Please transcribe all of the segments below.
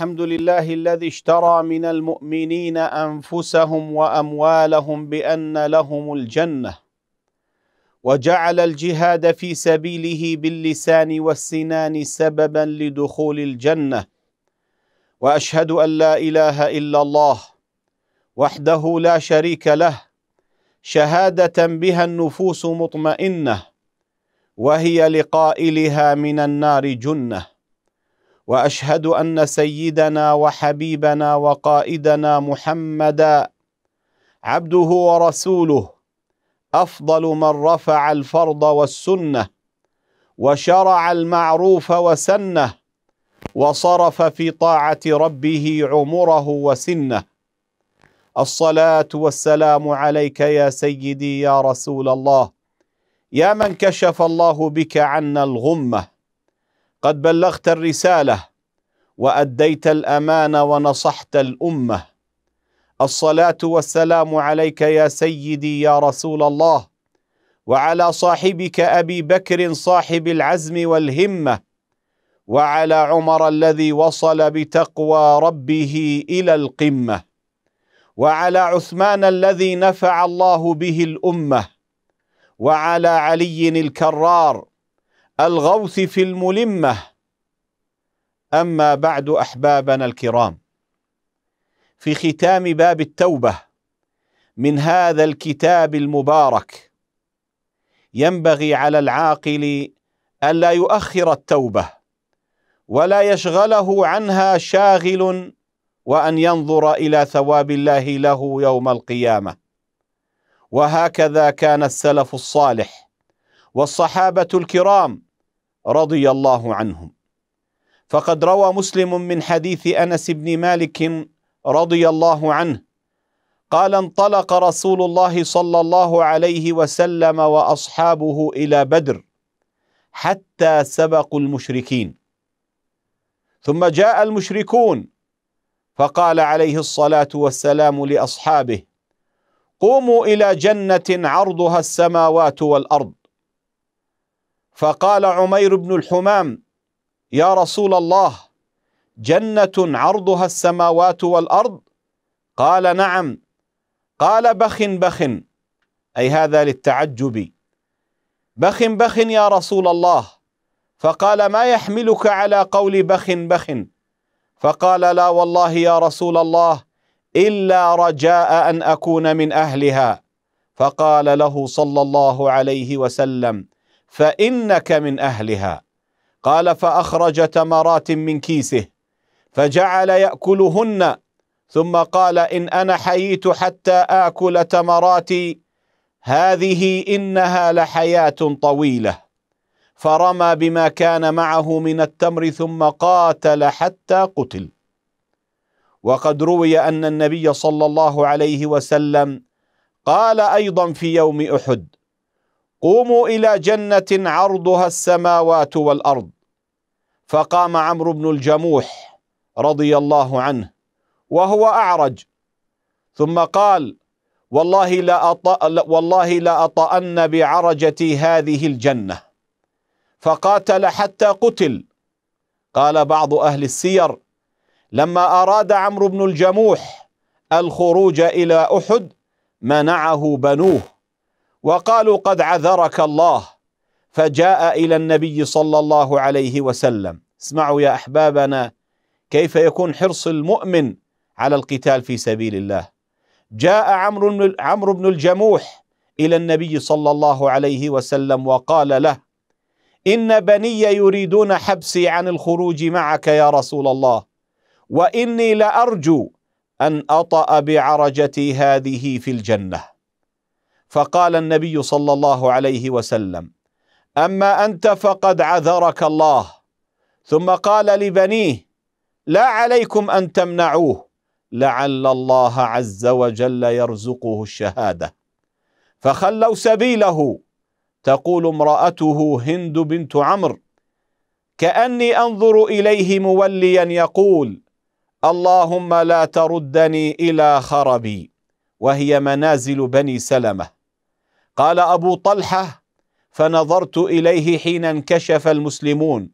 الحمد لله الذي اشترى من المؤمنين أنفسهم وأموالهم بأن لهم الجنة وجعل الجهاد في سبيله باللسان والسنان سببا لدخول الجنة وأشهد أن لا إله إلا الله وحده لا شريك له شهادة بها النفوس مطمئنة وهي لقائلها من النار جنه واشهد ان سيدنا وحبيبنا وقائدنا محمدا عبده ورسوله افضل من رفع الفرض والسنه وشرع المعروف وسنه وصرف في طاعه ربه عمره وسنه الصلاه والسلام عليك يا سيدي يا رسول الله يا من كشف الله بك عنا الغمه قد بلغت الرساله واديت الامانه ونصحت الامه الصلاه والسلام عليك يا سيدي يا رسول الله وعلى صاحبك ابي بكر صاحب العزم والهمه وعلى عمر الذي وصل بتقوى ربه الى القمه وعلى عثمان الذي نفع الله به الامه وعلى علي الكرار الغوث في الملمة أما بعد أحبابنا الكرام في ختام باب التوبة من هذا الكتاب المبارك ينبغي على العاقل ألا يؤخر التوبة ولا يشغله عنها شاغل وأن ينظر إلى ثواب الله له يوم القيامة وهكذا كان السلف الصالح والصحابة الكرام رضي الله عنهم فقد روى مسلم من حديث انس بن مالك رضي الله عنه قال انطلق رسول الله صلى الله عليه وسلم واصحابه الى بدر حتى سبقوا المشركين ثم جاء المشركون فقال عليه الصلاه والسلام لاصحابه قوموا الى جنه عرضها السماوات والارض فقال عمير بن الحمام يا رسول الله جنه عرضها السماوات والارض قال نعم قال بخ بخ اي هذا للتعجب بخ بخ يا رسول الله فقال ما يحملك على قول بخ بخ فقال لا والله يا رسول الله الا رجاء ان اكون من اهلها فقال له صلى الله عليه وسلم فانك من اهلها قال فاخرج تمرات من كيسه فجعل ياكلهن ثم قال ان انا حييت حتى اكل تمراتي هذه انها لحياه طويله فرمى بما كان معه من التمر ثم قاتل حتى قتل وقد روي ان النبي صلى الله عليه وسلم قال ايضا في يوم احد قوموا الى جنه عرضها السماوات والارض فقام عمرو بن الجموح رضي الله عنه وهو اعرج ثم قال والله لا والله لا أطأن بعرجتي هذه الجنة فقاتل حتى قتل قال بعض أهل السير لما أراد عمرو بن الجموح الخروج إلى أحد منعه بنوه وقالوا قد عذرك الله فجاء الى النبي صلى الله عليه وسلم اسمعوا يا احبابنا كيف يكون حرص المؤمن على القتال في سبيل الله جاء عمرو عمرو بن الجموح الى النبي صلى الله عليه وسلم وقال له ان بني يريدون حبسي عن الخروج معك يا رسول الله واني لارجو ان اطا بعرجتي هذه في الجنه فقال النبي صلى الله عليه وسلم اما انت فقد عذرك الله ثم قال لبنيه لا عليكم ان تمنعوه لعل الله عز وجل يرزقه الشهاده فخلوا سبيله تقول امراته هند بنت عمرو كاني انظر اليه موليا يقول اللهم لا تردني الى خربي وهي منازل بني سلمه قال ابو طلحه فنظرت اليه حين انكشف المسلمون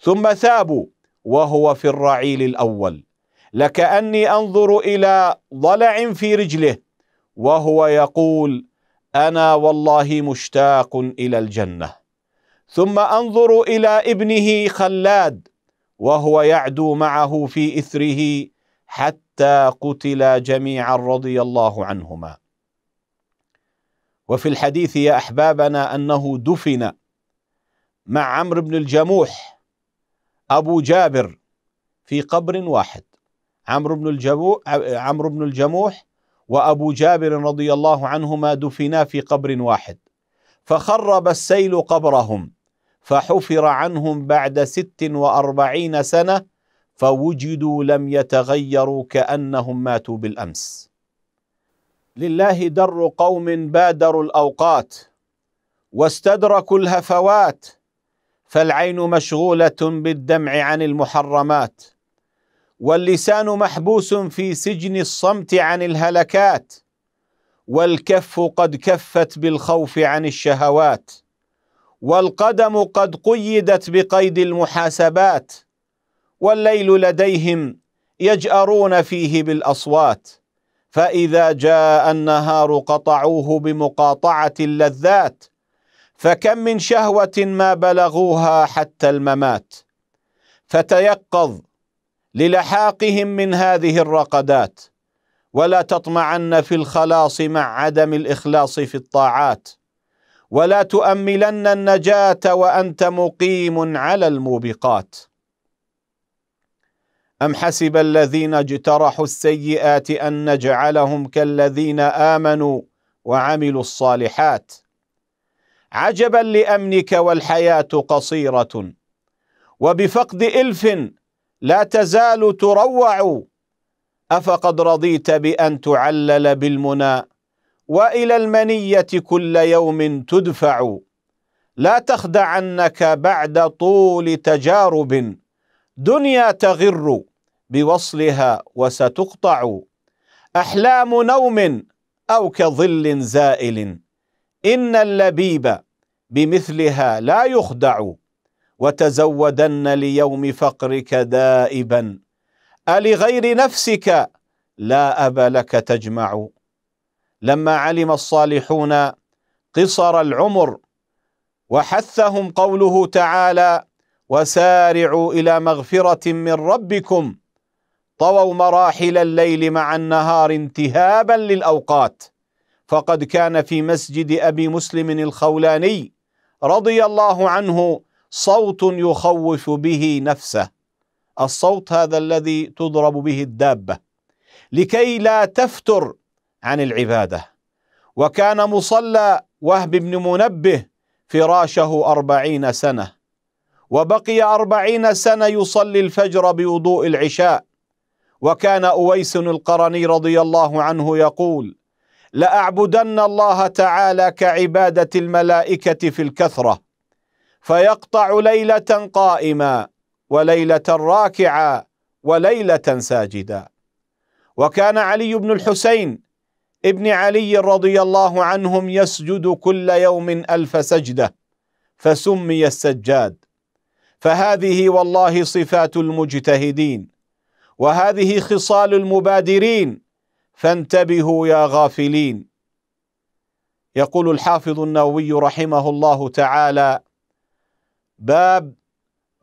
ثم ثابوا وهو في الرعيل الاول لكاني انظر الى ضلع في رجله وهو يقول انا والله مشتاق الى الجنه ثم انظر الى ابنه خلاد وهو يعدو معه في اثره حتى قتلا جميعا رضي الله عنهما وفي الحديث يا احبابنا انه دفن مع عمرو بن الجموح ابو جابر في قبر واحد عمرو بن الجموح عمرو بن الجموح وابو جابر رضي الله عنهما دفنا في قبر واحد فخرب السيل قبرهم فحفر عنهم بعد ست واربعين سنه فوجدوا لم يتغيروا كانهم ماتوا بالامس لله در قوم بادروا الاوقات واستدركوا الهفوات فالعين مشغوله بالدمع عن المحرمات واللسان محبوس في سجن الصمت عن الهلكات والكف قد كفت بالخوف عن الشهوات والقدم قد قيدت بقيد المحاسبات والليل لديهم يجارون فيه بالاصوات فإذا جاء النهار قطعوه بمقاطعة اللذات فكم من شهوة ما بلغوها حتى الممات فتيقظ للحاقهم من هذه الرقدات ولا تطمعن في الخلاص مع عدم الإخلاص في الطاعات ولا تؤملن النجاة وأنت مقيم على الموبقات أم حسب الذين اجترحوا السيئات أن نجعلهم كالذين آمنوا وعملوا الصالحات عجبا لأمنك والحياة قصيرة وبفقد إلف لا تزال تروع أفقد رضيت بأن تعلل بالمنى وإلى المنية كل يوم تدفع لا تخدعنك بعد طول تجارب دنيا تغر بوصلها وستقطع احلام نوم او كظل زائل ان اللبيب بمثلها لا يخدع وتزودن ليوم فقرك دائبا ألغير نفسك لا أب لك تجمع لما علم الصالحون قصر العمر وحثهم قوله تعالى وسارعوا إلى مغفرة من ربكم طووا مراحل الليل مع النهار انتهابا للأوقات فقد كان في مسجد أبي مسلم الخولاني رضي الله عنه صوت يخوف به نفسه الصوت هذا الذي تضرب به الدابة لكي لا تفتر عن العبادة وكان مصلى وهب بن منبه فراشه أربعين سنة وبقي أربعين سنة يصلي الفجر بوضوء العشاء وكان أويس القرني رضي الله عنه يقول لأعبدن الله تعالى كعبادة الملائكة في الكثرة فيقطع ليلة قائما وليلة راكعا وليلة ساجدا وكان علي بن الحسين ابن علي رضي الله عنهم يسجد كل يوم ألف سجدة فسمي السجاد فهذه والله صفات المجتهدين وهذه خصال المبادرين فانتبهوا يا غافلين يقول الحافظ النووي رحمه الله تعالى باب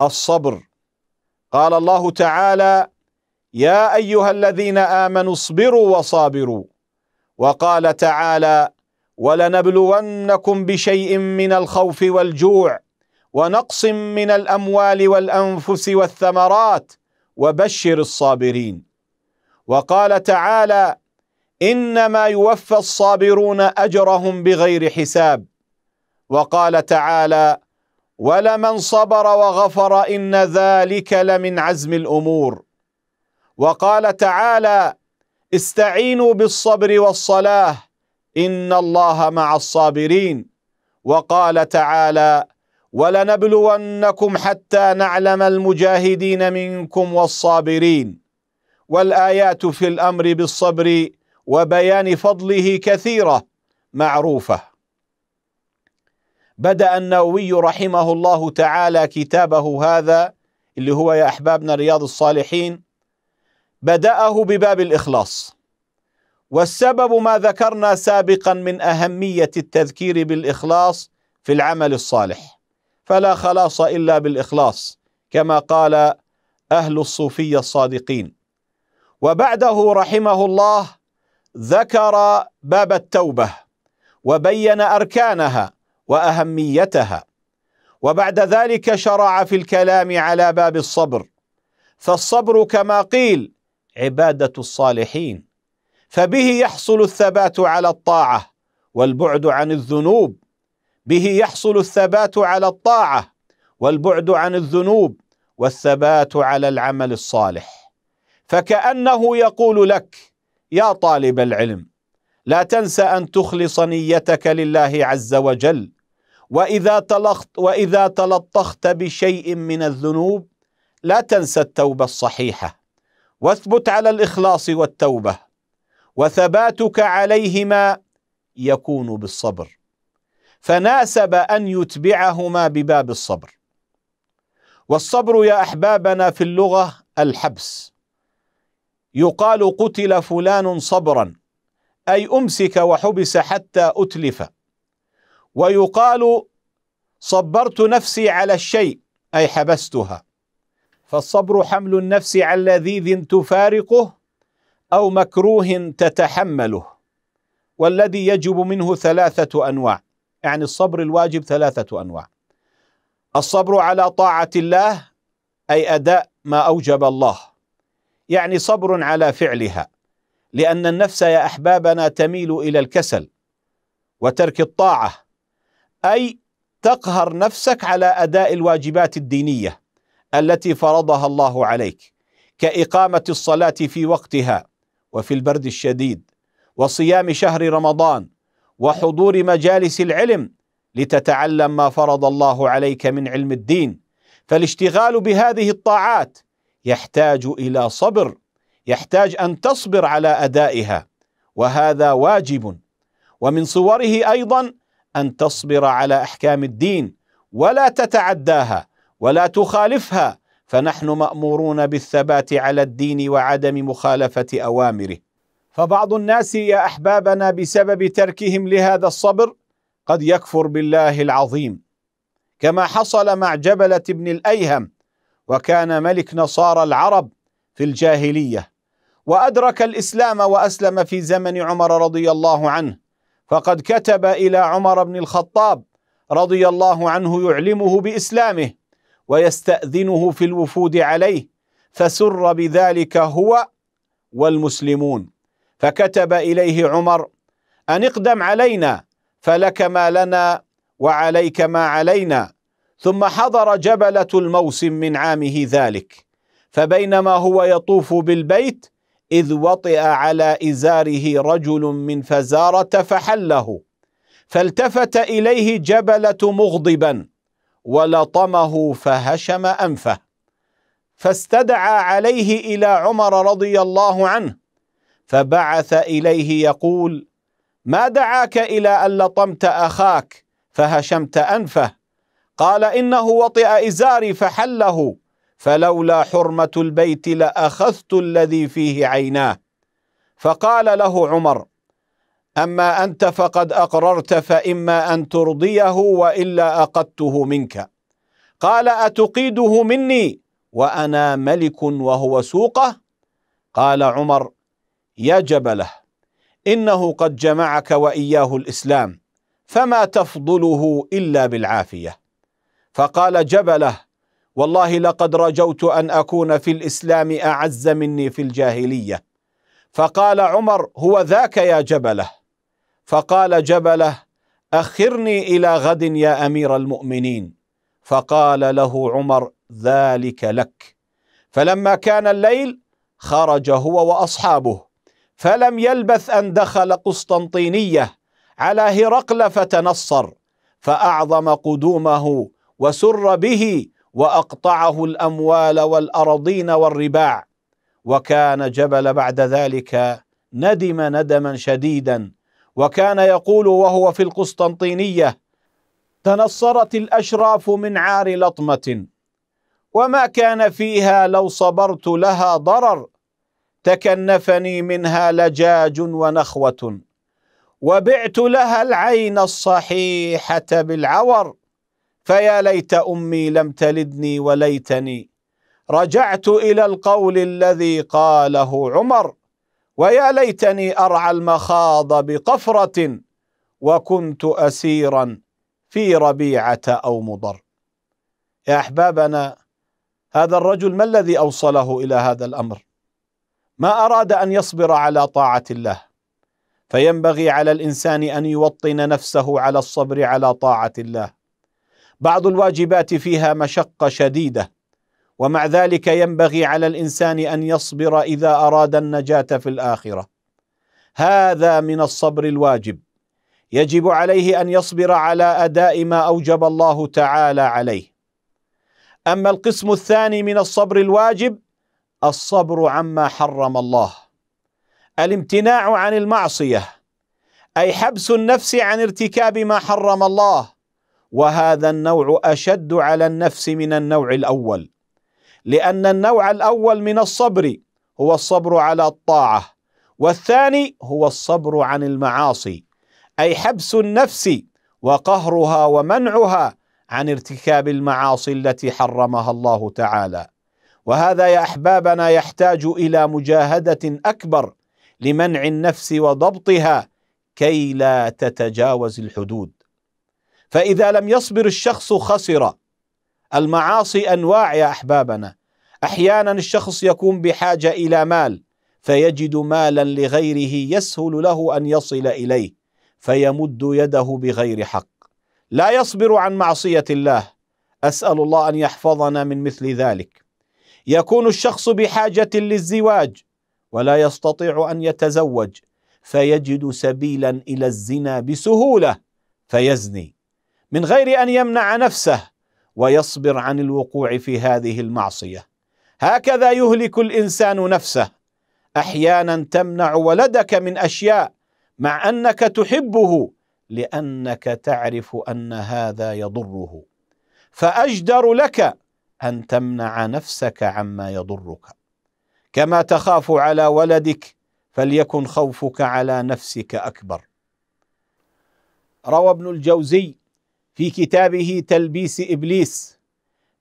الصبر قال الله تعالى يا ايها الذين امنوا اصبروا وصابروا وقال تعالى ولنبلونكم بشيء من الخوف والجوع ونقص من الاموال والانفس والثمرات وبشر الصابرين وقال تعالى انما يوفى الصابرون اجرهم بغير حساب وقال تعالى ولمن صبر وغفر ان ذلك لمن عزم الامور وقال تعالى استعينوا بالصبر والصلاه ان الله مع الصابرين وقال تعالى ولنبلونكم حتى نعلم المجاهدين منكم والصابرين والايات في الامر بالصبر وبيان فضله كثيره معروفه بدا النووي رحمه الله تعالى كتابه هذا اللي هو يا احبابنا رياض الصالحين بداه بباب الاخلاص والسبب ما ذكرنا سابقا من اهميه التذكير بالاخلاص في العمل الصالح فلا خلاص الا بالاخلاص كما قال اهل الصوفيه الصادقين وبعده رحمه الله ذكر باب التوبه وبين اركانها واهميتها وبعد ذلك شرع في الكلام على باب الصبر فالصبر كما قيل عباده الصالحين فبه يحصل الثبات على الطاعه والبعد عن الذنوب به يحصل الثبات على الطاعه والبعد عن الذنوب والثبات على العمل الصالح فكانه يقول لك يا طالب العلم لا تنسى ان تخلص نيتك لله عز وجل واذا تلخت واذا تلطخت بشيء من الذنوب لا تنسى التوبه الصحيحه واثبت على الاخلاص والتوبه وثباتك عليهما يكون بالصبر فناسب ان يتبعهما بباب الصبر والصبر يا احبابنا في اللغه الحبس يقال قتل فلان صبرا اي امسك وحبس حتى اتلف ويقال صبرت نفسي على الشيء اي حبستها فالصبر حمل النفس على لذيذ تفارقه او مكروه تتحمله والذي يجب منه ثلاثه انواع يعني الصبر الواجب ثلاثة أنواع الصبر على طاعة الله أي أداء ما أوجب الله يعني صبر على فعلها لأن النفس يا أحبابنا تميل إلى الكسل وترك الطاعة أي تقهر نفسك على أداء الواجبات الدينية التي فرضها الله عليك كإقامة الصلاة في وقتها وفي البرد الشديد وصيام شهر رمضان وحضور مجالس العلم لتتعلم ما فرض الله عليك من علم الدين فالاشتغال بهذه الطاعات يحتاج الى صبر يحتاج ان تصبر على ادائها وهذا واجب ومن صوره ايضا ان تصبر على احكام الدين ولا تتعداها ولا تخالفها فنحن مامورون بالثبات على الدين وعدم مخالفه اوامره فبعض الناس يا احبابنا بسبب تركهم لهذا الصبر قد يكفر بالله العظيم كما حصل مع جبله بن الايهم وكان ملك نصارى العرب في الجاهليه وادرك الاسلام واسلم في زمن عمر رضي الله عنه فقد كتب الى عمر بن الخطاب رضي الله عنه يعلمه باسلامه ويستاذنه في الوفود عليه فسر بذلك هو والمسلمون فكتب اليه عمر ان اقدم علينا فلك ما لنا وعليك ما علينا ثم حضر جبله الموسم من عامه ذلك فبينما هو يطوف بالبيت اذ وطئ على ازاره رجل من فزاره فحله فالتفت اليه جبله مغضبا ولطمه فهشم انفه فاستدعى عليه الى عمر رضي الله عنه فبعث اليه يقول ما دعاك الى ان لطمت اخاك فهشمت انفه قال انه وطئ ازاري فحله فلولا حرمه البيت لاخذت الذي فيه عيناه فقال له عمر اما انت فقد اقررت فاما ان ترضيه والا اقدته منك قال اتقيده مني وانا ملك وهو سوقه قال عمر يا جبله انه قد جمعك واياه الاسلام فما تفضله الا بالعافيه فقال جبله والله لقد رجوت ان اكون في الاسلام اعز مني في الجاهليه فقال عمر هو ذاك يا جبله فقال جبله اخرني الى غد يا امير المؤمنين فقال له عمر ذلك لك فلما كان الليل خرج هو واصحابه فلم يلبث أن دخل قسطنطينية على هرقل فتنصر فأعظم قدومه وسر به وأقطعه الأموال والأراضين والرباع وكان جبل بعد ذلك ندم ندما شديدا وكان يقول وهو في القسطنطينيه تنصرت الاشراف من عار لطمه وما كان فيها لو صبرت لها ضرر تكنفني منها لجاج ونخوة وبعت لها العين الصحيحة بالعور فيا ليت أمي لم تلدني وليتني رجعت إلى القول الذي قاله عمر ويا ليتني أرعى المخاض بقفرة وكنت أسيرا في ربيعة أو مضر يا أحبابنا هذا الرجل ما الذي أوصله إلى هذا الأمر؟ ما اراد ان يصبر على طاعه الله فينبغي على الانسان ان يوطن نفسه على الصبر على طاعه الله بعض الواجبات فيها مشقه شديده ومع ذلك ينبغي على الانسان ان يصبر اذا اراد النجاه في الاخره هذا من الصبر الواجب يجب عليه ان يصبر على اداء ما اوجب الله تعالى عليه اما القسم الثاني من الصبر الواجب الصبر عما حرم الله الامتناع عن المعصيه اي حبس النفس عن ارتكاب ما حرم الله وهذا النوع اشد على النفس من النوع الاول لان النوع الاول من الصبر هو الصبر على الطاعه والثاني هو الصبر عن المعاصي اي حبس النفس وقهرها ومنعها عن ارتكاب المعاصي التي حرمها الله تعالى وهذا يا احبابنا يحتاج الى مجاهده اكبر لمنع النفس وضبطها كي لا تتجاوز الحدود فاذا لم يصبر الشخص خسر المعاصي انواع يا احبابنا احيانا الشخص يكون بحاجه الى مال فيجد مالا لغيره يسهل له ان يصل اليه فيمد يده بغير حق لا يصبر عن معصيه الله اسال الله ان يحفظنا من مثل ذلك يكون الشخص بحاجه للزواج ولا يستطيع ان يتزوج فيجد سبيلا الى الزنا بسهوله فيزني من غير ان يمنع نفسه ويصبر عن الوقوع في هذه المعصيه هكذا يهلك الانسان نفسه احيانا تمنع ولدك من اشياء مع انك تحبه لانك تعرف ان هذا يضره فاجدر لك ان تمنع نفسك عما يضرك كما تخاف على ولدك فليكن خوفك على نفسك اكبر روى ابن الجوزي في كتابه تلبيس ابليس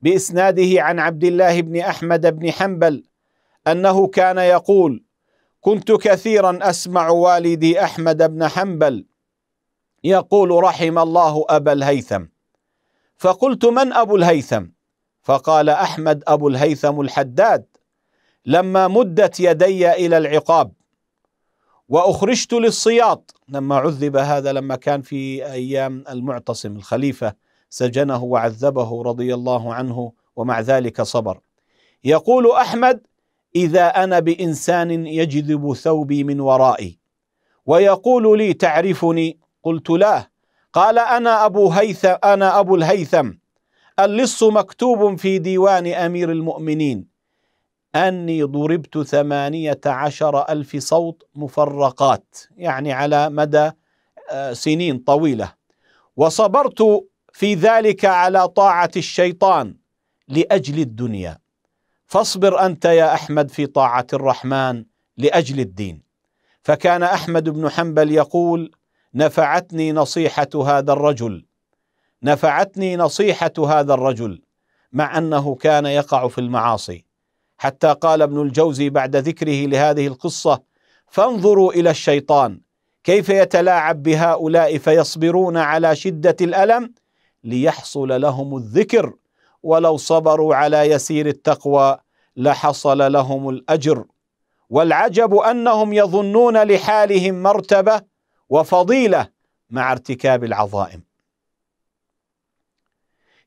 باسناده عن عبد الله بن احمد بن حنبل انه كان يقول كنت كثيرا اسمع والدي احمد بن حنبل يقول رحم الله ابا الهيثم فقلت من ابو الهيثم فقال احمد ابو الهيثم الحداد لما مدت يدي الى العقاب واخرجت للسياط لما عذب هذا لما كان في ايام المعتصم الخليفه سجنه وعذبه رضي الله عنه ومع ذلك صبر يقول احمد اذا انا بانسان يجذب ثوبي من ورائي ويقول لي تعرفني قلت لا قال انا ابو هيثم انا ابو الهيثم اللص مكتوب في ديوان أمير المؤمنين أني ضربت ثمانية عشر ألف صوت مفرقات يعني على مدى آه، سنين طويلة وصبرت في ذلك على طاعة الشيطان لأجل الدنيا فاصبر أنت يا أحمد في طاعة الرحمن لأجل الدين فكان أحمد بن حنبل يقول نفعتني نصيحة هذا الرجل نفعتني نصيحه هذا الرجل مع انه كان يقع في المعاصي حتى قال ابن الجوزي بعد ذكره لهذه القصه فانظروا الى الشيطان كيف يتلاعب بهؤلاء فيصبرون على شده الالم ليحصل لهم الذكر ولو صبروا على يسير التقوى لحصل لهم الاجر والعجب انهم يظنون لحالهم مرتبه وفضيله مع ارتكاب العظائم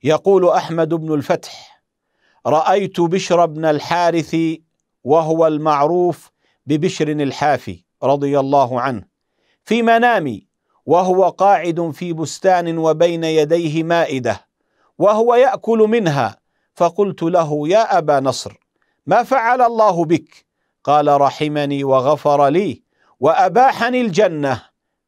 يقول احمد بن الفتح رايت بشر بن الحارث وهو المعروف ببشر الحافي رضي الله عنه في منامي وهو قاعد في بستان وبين يديه مائده وهو ياكل منها فقلت له يا ابا نصر ما فعل الله بك قال رحمني وغفر لي واباحني الجنه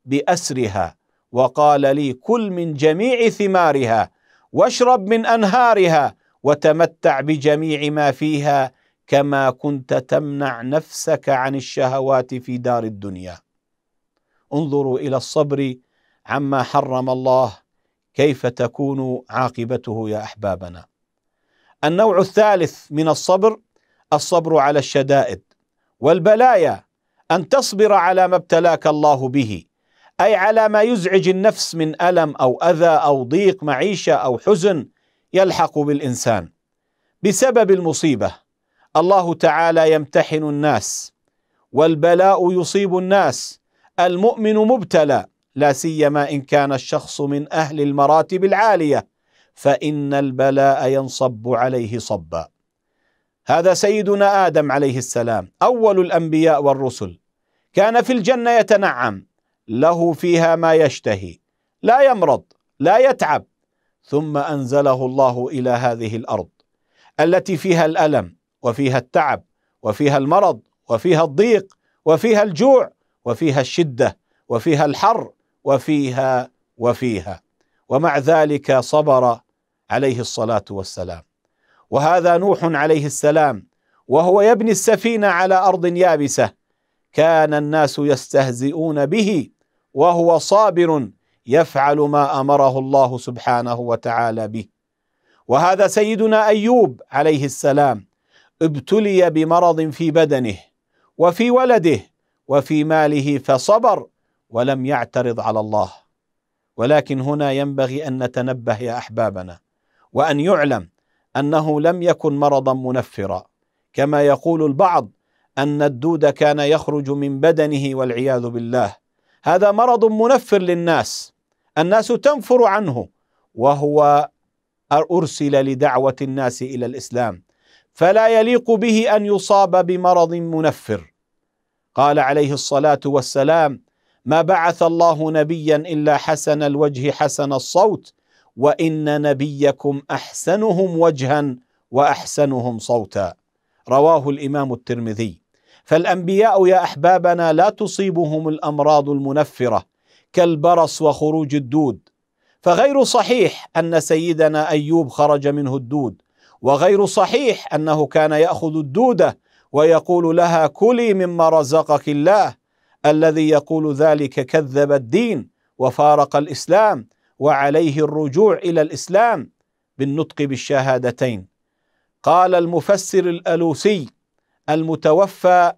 باسرها وقال لي كل من جميع ثمارها واشرب من انهارها وتمتع بجميع ما فيها كما كنت تمنع نفسك عن الشهوات في دار الدنيا انظروا الى الصبر عما حرم الله كيف تكون عاقبته يا احبابنا النوع الثالث من الصبر الصبر على الشدائد والبلايا ان تصبر على ما ابتلاك الله به اي على ما يزعج النفس من الم او اذى او ضيق معيشه او حزن يلحق بالانسان بسبب المصيبه الله تعالى يمتحن الناس والبلاء يصيب الناس المؤمن مبتلى لا سيما ان كان الشخص من اهل المراتب العاليه فان البلاء ينصب عليه صبا هذا سيدنا ادم عليه السلام اول الانبياء والرسل كان في الجنه يتنعم له فيها ما يشتهي لا يمرض لا يتعب ثم انزله الله الى هذه الارض التي فيها الالم وفيها التعب وفيها المرض وفيها الضيق وفيها الجوع وفيها الشده وفيها الحر وفيها وفيها ومع ذلك صبر عليه الصلاه والسلام وهذا نوح عليه السلام وهو يبني السفينه على ارض يابسه كان الناس يستهزئون به وهو صابر يفعل ما امره الله سبحانه وتعالى به وهذا سيدنا ايوب عليه السلام ابتلي بمرض في بدنه وفي ولده وفي ماله فصبر ولم يعترض على الله ولكن هنا ينبغي ان نتنبه يا احبابنا وان يعلم انه لم يكن مرضا منفرا كما يقول البعض ان الدود كان يخرج من بدنه والعياذ بالله هذا مرض منفر للناس الناس تنفر عنه وهو ارسل لدعوه الناس الى الاسلام فلا يليق به ان يصاب بمرض منفر قال عليه الصلاه والسلام ما بعث الله نبيا الا حسن الوجه حسن الصوت وان نبيكم احسنهم وجها واحسنهم صوتا رواه الامام الترمذي فالانبياء يا احبابنا لا تصيبهم الامراض المنفره كالبرص وخروج الدود فغير صحيح ان سيدنا ايوب خرج منه الدود وغير صحيح انه كان ياخذ الدوده ويقول لها كلي مما رزقك الله الذي يقول ذلك كذب الدين وفارق الاسلام وعليه الرجوع الى الاسلام بالنطق بالشهادتين قال المفسر الالوسي المتوفى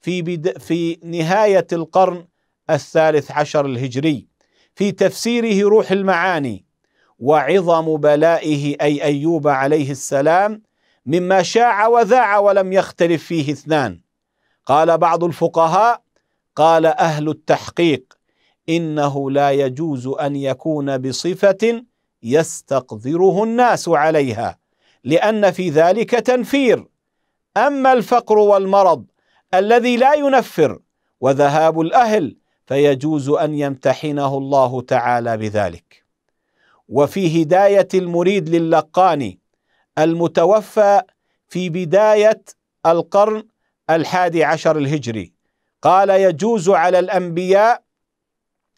في بد... في نهايه القرن الثالث عشر الهجري في تفسيره روح المعاني وعظم بلائه اي ايوب عليه السلام مما شاع وذاع ولم يختلف فيه اثنان قال بعض الفقهاء قال اهل التحقيق انه لا يجوز ان يكون بصفه يستقذره الناس عليها لان في ذلك تنفير اما الفقر والمرض الذي لا ينفر وذهاب الاهل فيجوز ان يمتحنه الله تعالى بذلك وفي هدايه المريد للقاني المتوفى في بدايه القرن الحادي عشر الهجري قال يجوز على الانبياء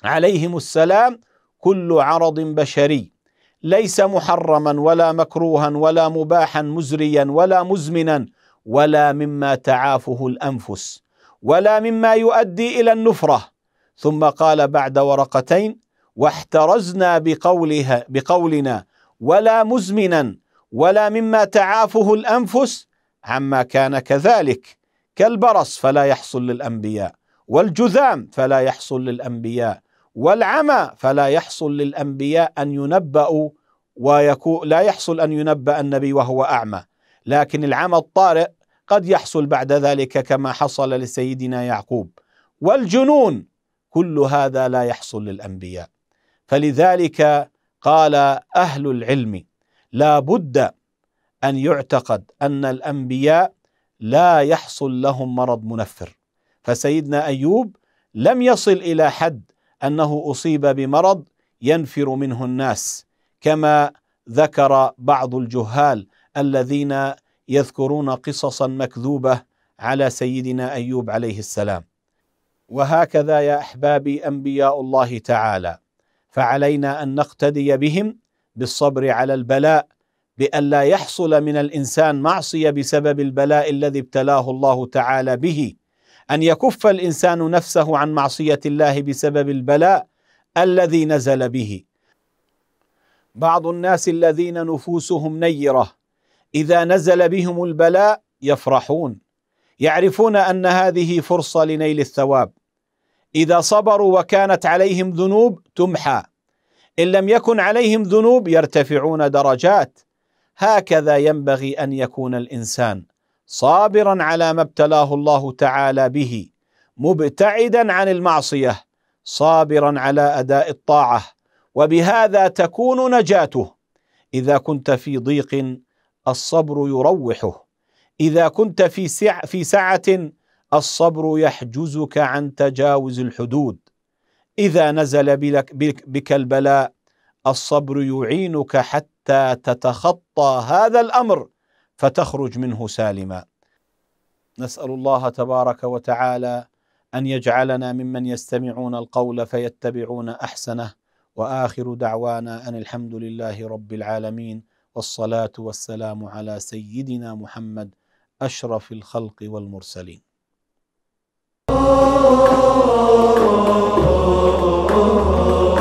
عليهم السلام كل عرض بشري ليس محرما ولا مكروها ولا مباحا مزريا ولا مزمنا ولا مما تعافه الانفس ولا مما يؤدي الى النفره ثم قال بعد ورقتين واحترزنا بقولها بقولنا ولا مزمنا ولا مما تعافه الانفس عما كان كذلك كالبرص فلا يحصل للانبياء والجذام فلا يحصل للانبياء والعمى فلا يحصل للانبياء ان ينبأوا ويكون لا يحصل ان ينبأ النبي وهو اعمى لكن العمى الطارئ قد يحصل بعد ذلك كما حصل لسيدنا يعقوب والجنون كل هذا لا يحصل للانبياء فلذلك قال اهل العلم لا بد ان يعتقد ان الانبياء لا يحصل لهم مرض منفر فسيدنا ايوب لم يصل الى حد انه اصيب بمرض ينفر منه الناس كما ذكر بعض الجهال الذين يذكرون قصصا مكذوبه على سيدنا ايوب عليه السلام وهكذا يا احبابي انبياء الله تعالى فعلينا ان نقتدي بهم بالصبر على البلاء بألا يحصل من الإنسان معصية بسبب البلاء الذي ابتلاه الله تعالى به أن يكف الإنسان نفسه عن معصية الله بسبب البلاء الذي نزل به بعض الناس الذين نفوسهم نيرة اذا نزل بهم البلاء يفرحون يعرفون ان هذه فرصه لنيل الثواب اذا صبروا وكانت عليهم ذنوب تمحى ان لم يكن عليهم ذنوب يرتفعون درجات هكذا ينبغي ان يكون الانسان صابرا على ما ابتلاه الله تعالى به مبتعدا عن المعصيه صابرا على اداء الطاعه وبهذا تكون نجاته اذا كنت في ضيق الصبر يروحه اذا كنت في سع في سعه الصبر يحجزك عن تجاوز الحدود اذا نزل بك البلاء الصبر يعينك حتى تتخطى هذا الامر فتخرج منه سالما نسال الله تبارك وتعالى ان يجعلنا ممن يستمعون القول فيتبعون احسنه واخر دعوانا ان الحمد لله رب العالمين والصلاة والسلام على سيدنا محمد أشرف الخلق والمرسلين Oh, oh, oh, oh